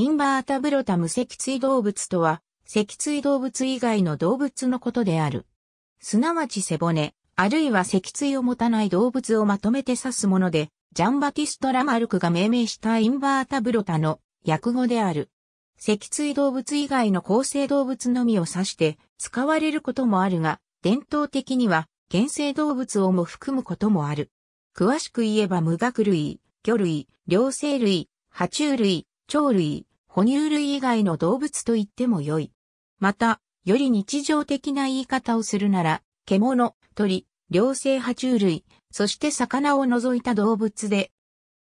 インバータブロタ無脊椎動物とは、脊椎動物以外の動物のことである。すなわち背骨、あるいは脊椎を持たない動物をまとめて指すもので、ジャンバティスト・ラマルクが命名したインバータブロタの訳語である。脊椎動物以外の構成動物のみを指して使われることもあるが、伝統的には原生動物をも含むこともある。詳しく言えば無学類、魚類、両生類、爬虫類、鳥類、哺乳類以外の動物と言っても良い。また、より日常的な言い方をするなら、獣、鳥、両生爬虫類、そして魚を除いた動物で、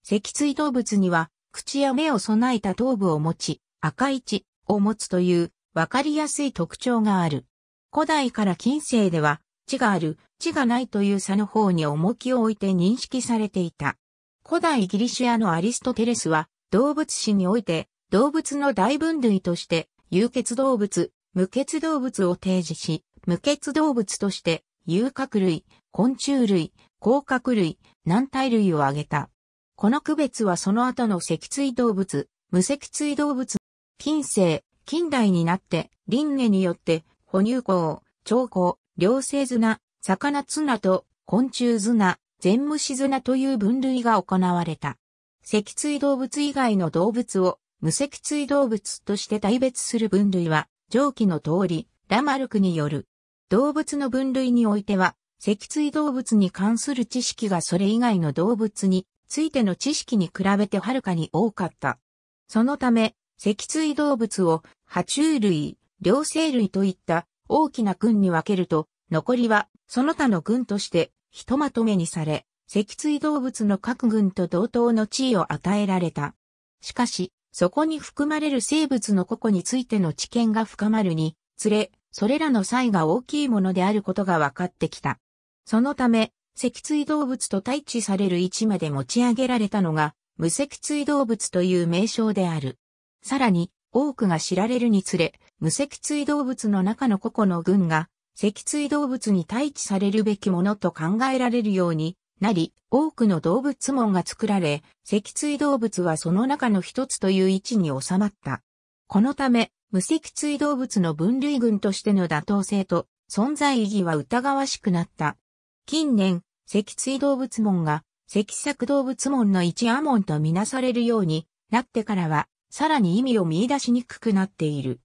脊椎動物には、口や目を備えた頭部を持ち、赤い血を持つというわかりやすい特徴がある。古代から近世では、血がある、血がないという差の方に重きを置いて認識されていた。古代ギリシアのアリストテレスは、動物史において、動物の大分類として、有血動物、無血動物を提示し、無血動物として、有核類、昆虫類、甲殻類、軟体類を挙げた。この区別はその後の脊椎動物、無脊椎動物、近世、近代になって、輪廻によって、哺乳綱、長綱、両生綱、魚綱と昆虫綱、全虫綱という分類が行われた。脊椎動物以外の動物を無脊椎動物として大別する分類は、上記の通り、ラマルクによる。動物の分類においては、脊椎動物に関する知識がそれ以外の動物についての知識に比べてはるかに多かった。そのため、脊椎動物を、爬虫類、両生類といった大きな群に分けると、残りはその他の群としてひとまとめにされ、脊椎動物の各群と同等の地位を与えられた。しかし、そこに含まれる生物の個々についての知見が深まるにつれ、それらの差異が大きいものであることが分かってきた。そのため、脊椎動物と対地される位置まで持ち上げられたのが、無脊椎動物という名称である。さらに、多くが知られるにつれ、無脊椎動物の中の個々の群が、脊椎動物に対地されるべきものと考えられるようになり、多くの動物門が作られ、脊椎動物はその中の一つという位置に収まった。このため、無脊椎動物の分類群としての妥当性と存在意義は疑わしくなった。近年、脊椎動物門が脊索動物門の一アモンとみなされるようになってからは、さらに意味を見出しにくくなっている。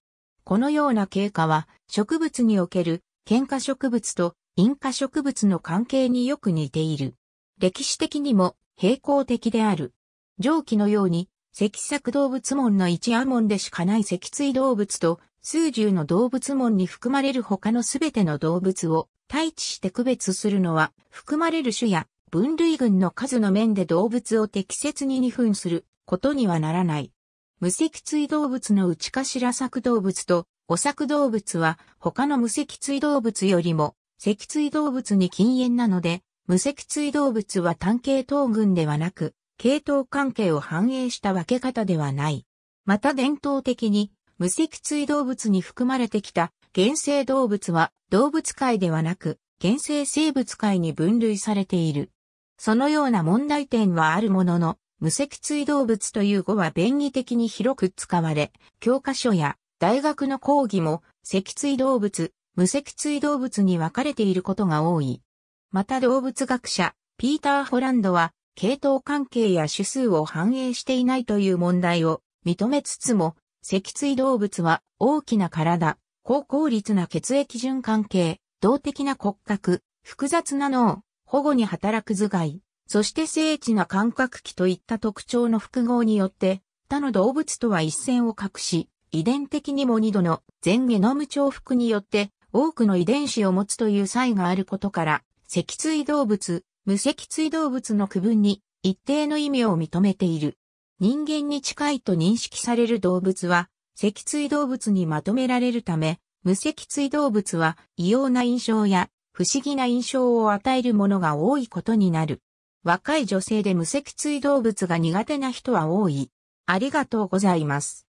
このような経過は、植物における、喧嘩植物と因果植物の関係によく似ている。歴史的にも平行的である。上記のように、脊索動物門の一亜門でしかない脊椎動物と、数十の動物門に含まれる他のすべての動物を対地して区別するのは、含まれる種や分類群の数の面で動物を適切に二分することにはならない。無脊椎動物の内頭作動物と、お作動物は他の無脊椎動物よりも、脊椎動物に禁煙なので、無脊椎動物は単系統群ではなく、系統関係を反映した分け方ではない。また伝統的に、無脊椎動物に含まれてきた原生動物は動物界ではなく、原生生物界に分類されている。そのような問題点はあるものの、無脊椎動物という語は便宜的に広く使われ、教科書や大学の講義も、脊椎動物、無脊椎動物に分かれていることが多い。また動物学者、ピーター・ホランドは、系統関係や種数を反映していないという問題を認めつつも、脊椎動物は大きな体、高効率な血液循環系、動的な骨格、複雑な脳、保護に働く頭蓋、そして精緻な感覚器といった特徴の複合によって、他の動物とは一線を画し、遺伝的にも2度の全ゲノム重複によって多くの遺伝子を持つという差異があることから、脊椎動物、無脊椎動物の区分に一定の意味を認めている。人間に近いと認識される動物は、脊椎動物にまとめられるため、無脊椎動物は異様な印象や不思議な印象を与えるものが多いことになる。若い女性で無脊椎動物が苦手な人は多い。ありがとうございます。